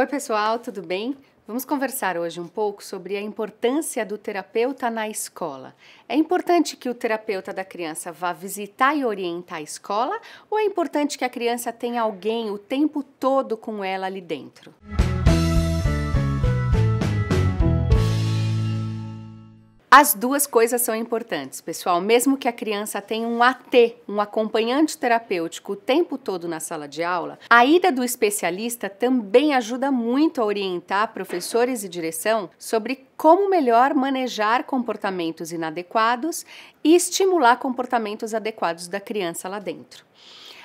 Oi, pessoal, tudo bem? Vamos conversar hoje um pouco sobre a importância do terapeuta na escola. É importante que o terapeuta da criança vá visitar e orientar a escola ou é importante que a criança tenha alguém o tempo todo com ela ali dentro? Música As duas coisas são importantes, pessoal. Mesmo que a criança tenha um AT, um acompanhante terapêutico, o tempo todo na sala de aula, a ida do especialista também ajuda muito a orientar professores e direção sobre como melhor manejar comportamentos inadequados e estimular comportamentos adequados da criança lá dentro.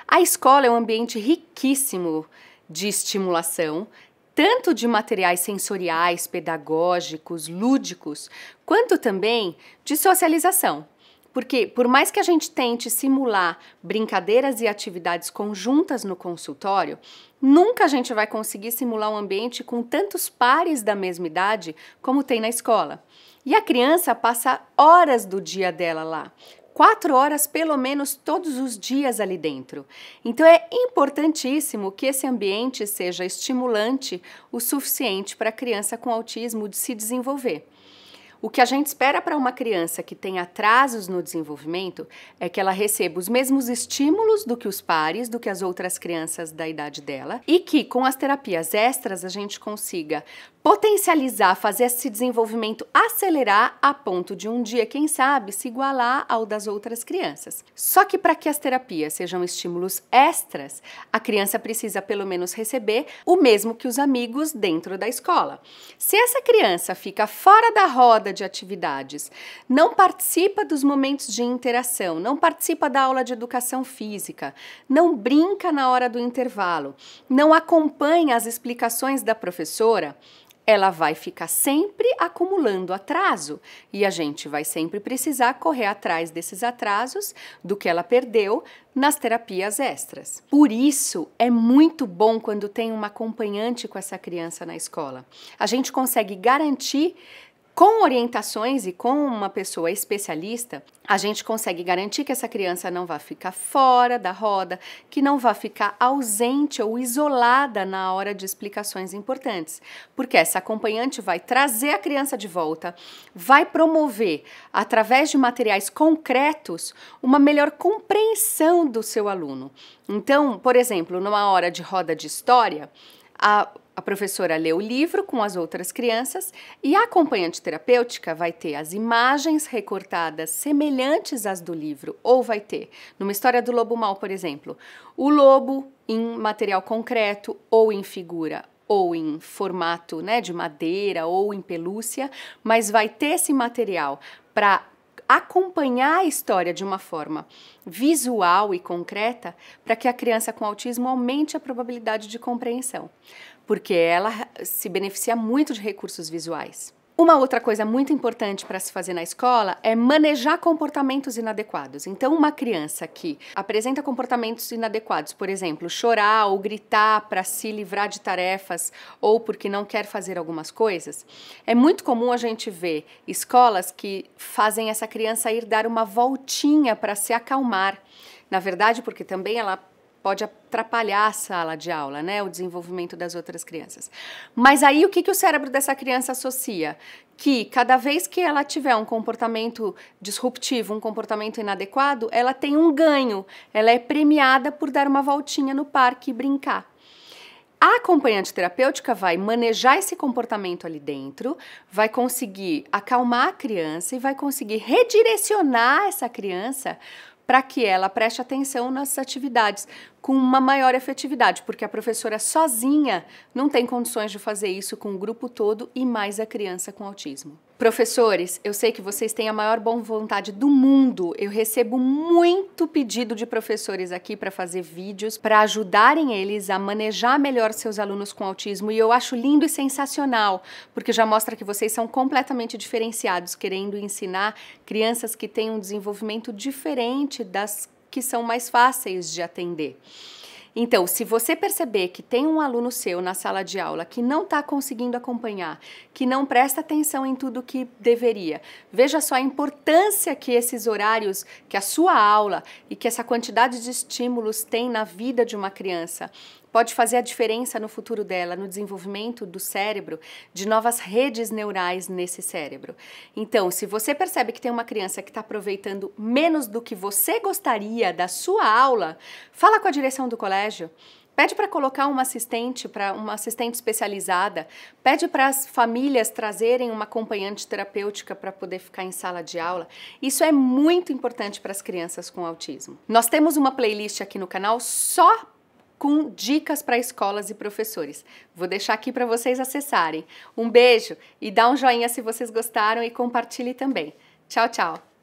A escola é um ambiente riquíssimo de estimulação, tanto de materiais sensoriais, pedagógicos, lúdicos, quanto também de socialização. Porque, por mais que a gente tente simular brincadeiras e atividades conjuntas no consultório, nunca a gente vai conseguir simular um ambiente com tantos pares da mesma idade como tem na escola. E a criança passa horas do dia dela lá, quatro horas pelo menos todos os dias ali dentro. Então é importantíssimo que esse ambiente seja estimulante o suficiente para a criança com autismo de se desenvolver. O que a gente espera para uma criança que tem atrasos no desenvolvimento é que ela receba os mesmos estímulos do que os pares, do que as outras crianças da idade dela, e que com as terapias extras a gente consiga potencializar, fazer esse desenvolvimento acelerar a ponto de um dia, quem sabe, se igualar ao das outras crianças. Só que para que as terapias sejam estímulos extras, a criança precisa pelo menos receber o mesmo que os amigos dentro da escola. Se essa criança fica fora da roda de atividades, não participa dos momentos de interação, não participa da aula de educação física, não brinca na hora do intervalo, não acompanha as explicações da professora, ela vai ficar sempre acumulando atraso e a gente vai sempre precisar correr atrás desses atrasos do que ela perdeu nas terapias extras. Por isso é muito bom quando tem uma acompanhante com essa criança na escola. A gente consegue garantir com orientações e com uma pessoa especialista, a gente consegue garantir que essa criança não vai ficar fora da roda, que não vai ficar ausente ou isolada na hora de explicações importantes, porque essa acompanhante vai trazer a criança de volta, vai promover, através de materiais concretos, uma melhor compreensão do seu aluno. Então, por exemplo, numa hora de roda de história, a a professora lê o livro com as outras crianças e a acompanhante terapêutica vai ter as imagens recortadas semelhantes às do livro, ou vai ter, numa história do lobo mal, por exemplo, o lobo em material concreto ou em figura ou em formato né, de madeira ou em pelúcia, mas vai ter esse material para acompanhar a história de uma forma visual e concreta para que a criança com autismo aumente a probabilidade de compreensão porque ela se beneficia muito de recursos visuais. Uma outra coisa muito importante para se fazer na escola é manejar comportamentos inadequados. Então, uma criança que apresenta comportamentos inadequados, por exemplo, chorar ou gritar para se livrar de tarefas ou porque não quer fazer algumas coisas, é muito comum a gente ver escolas que fazem essa criança ir dar uma voltinha para se acalmar. Na verdade, porque também ela pode atrapalhar a sala de aula, né? O desenvolvimento das outras crianças. Mas aí o que, que o cérebro dessa criança associa? Que cada vez que ela tiver um comportamento disruptivo, um comportamento inadequado, ela tem um ganho. Ela é premiada por dar uma voltinha no parque e brincar. A acompanhante terapêutica vai manejar esse comportamento ali dentro, vai conseguir acalmar a criança e vai conseguir redirecionar essa criança para que ela preste atenção nas atividades, com uma maior efetividade, porque a professora sozinha não tem condições de fazer isso com o grupo todo e mais a criança com autismo. Professores, eu sei que vocês têm a maior boa vontade do mundo. Eu recebo muito pedido de professores aqui para fazer vídeos, para ajudarem eles a manejar melhor seus alunos com autismo. E eu acho lindo e sensacional, porque já mostra que vocês são completamente diferenciados, querendo ensinar crianças que têm um desenvolvimento diferente das que são mais fáceis de atender. Então, se você perceber que tem um aluno seu na sala de aula que não está conseguindo acompanhar, que não presta atenção em tudo que deveria, veja só a importância que esses horários, que a sua aula e que essa quantidade de estímulos tem na vida de uma criança pode fazer a diferença no futuro dela, no desenvolvimento do cérebro, de novas redes neurais nesse cérebro. Então, se você percebe que tem uma criança que está aproveitando menos do que você gostaria da sua aula, fala com a direção do colégio. Pede para colocar uma assistente, para uma assistente especializada. Pede para as famílias trazerem uma acompanhante terapêutica para poder ficar em sala de aula. Isso é muito importante para as crianças com autismo. Nós temos uma playlist aqui no canal só com dicas para escolas e professores. Vou deixar aqui para vocês acessarem. Um beijo e dá um joinha se vocês gostaram e compartilhe também. Tchau, tchau!